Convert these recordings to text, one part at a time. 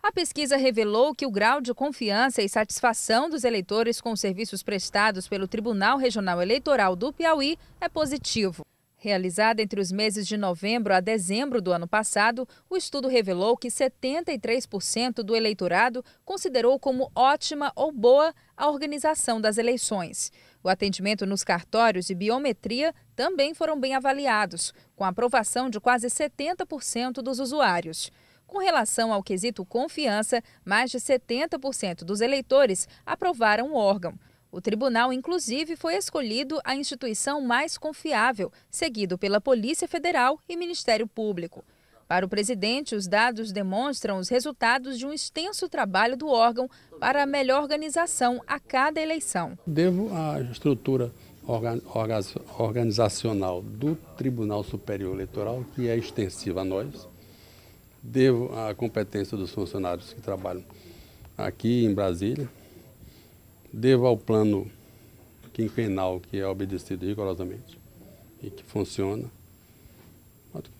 A pesquisa revelou que o grau de confiança e satisfação dos eleitores com os serviços prestados pelo Tribunal Regional Eleitoral do Piauí é positivo. Realizada entre os meses de novembro a dezembro do ano passado, o estudo revelou que 73% do eleitorado considerou como ótima ou boa a organização das eleições. O atendimento nos cartórios e biometria também foram bem avaliados, com aprovação de quase 70% dos usuários. Com relação ao quesito confiança, mais de 70% dos eleitores aprovaram o órgão. O tribunal, inclusive, foi escolhido a instituição mais confiável, seguido pela Polícia Federal e Ministério Público. Para o presidente, os dados demonstram os resultados de um extenso trabalho do órgão para a melhor organização a cada eleição. Devo à estrutura organizacional do Tribunal Superior Eleitoral, que é extensiva a nós, devo à competência dos funcionários que trabalham aqui em Brasília, devo ao plano quinquenal que é obedecido rigorosamente e que funciona.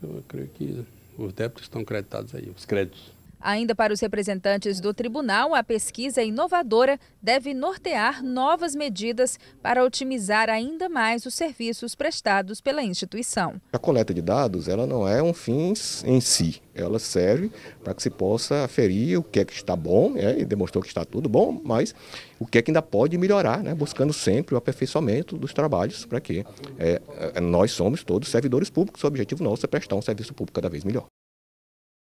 Eu creio que os débitos estão creditados aí, os créditos. Ainda para os representantes do tribunal, a pesquisa inovadora deve nortear novas medidas para otimizar ainda mais os serviços prestados pela instituição. A coleta de dados ela não é um fim em si, ela serve para que se possa aferir o que é que está bom, é, e demonstrou que está tudo bom, mas o que é que ainda pode melhorar, né, buscando sempre o aperfeiçoamento dos trabalhos para que é, é nós somos todos servidores públicos, o objetivo nosso é prestar um serviço público cada vez melhor.